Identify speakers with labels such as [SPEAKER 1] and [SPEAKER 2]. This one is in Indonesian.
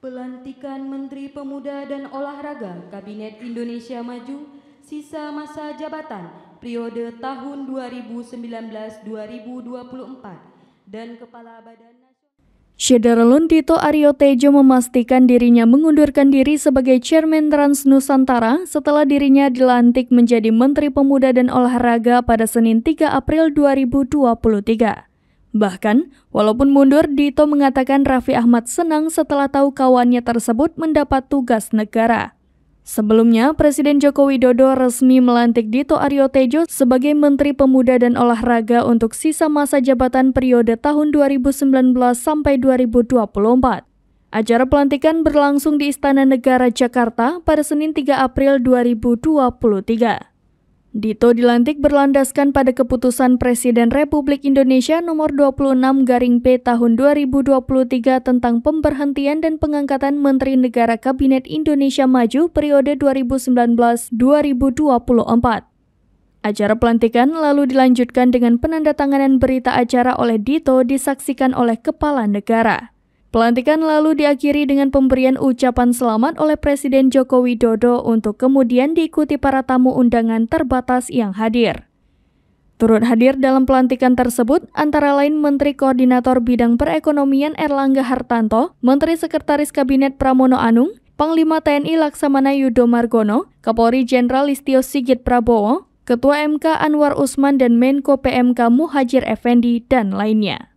[SPEAKER 1] Pelantikan Menteri Pemuda dan Olahraga Kabinet Indonesia Maju sisa masa jabatan periode tahun 2019-2024 dan Kepala Badan
[SPEAKER 2] Syedaralun Tito Aryo Tejo memastikan dirinya mengundurkan diri sebagai Chairman Trans Nusantara setelah dirinya dilantik menjadi Menteri Pemuda dan Olahraga pada Senin 3 April 2023. Bahkan, walaupun mundur, Dito mengatakan Raffi Ahmad senang setelah tahu kawannya tersebut mendapat tugas negara. Sebelumnya, Presiden Joko Widodo resmi melantik Dito Aryo Tejo sebagai Menteri Pemuda dan Olahraga untuk sisa masa jabatan periode tahun 2019 sampai 2024. Acara pelantikan berlangsung di Istana Negara Jakarta pada Senin 3 April 2023. Dito dilantik berlandaskan pada keputusan Presiden Republik Indonesia nomor 26 garing P tahun 2023 tentang pemberhentian dan pengangkatan Menteri Negara Kabinet Indonesia Maju periode 2019-2024. Acara pelantikan lalu dilanjutkan dengan penandatanganan berita acara oleh Dito disaksikan oleh Kepala Negara. Pelantikan lalu diakhiri dengan pemberian ucapan selamat oleh Presiden Joko Widodo untuk kemudian diikuti para tamu undangan terbatas yang hadir. Turut hadir dalam pelantikan tersebut antara lain Menteri Koordinator Bidang Perekonomian Erlangga Hartanto, Menteri Sekretaris Kabinet Pramono Anung, Panglima TNI Laksamana Yudo Margono, Kapolri Jenderal Listio Sigit Prabowo, Ketua MK Anwar Usman dan Menko PMK Muhajir Effendi, dan lainnya.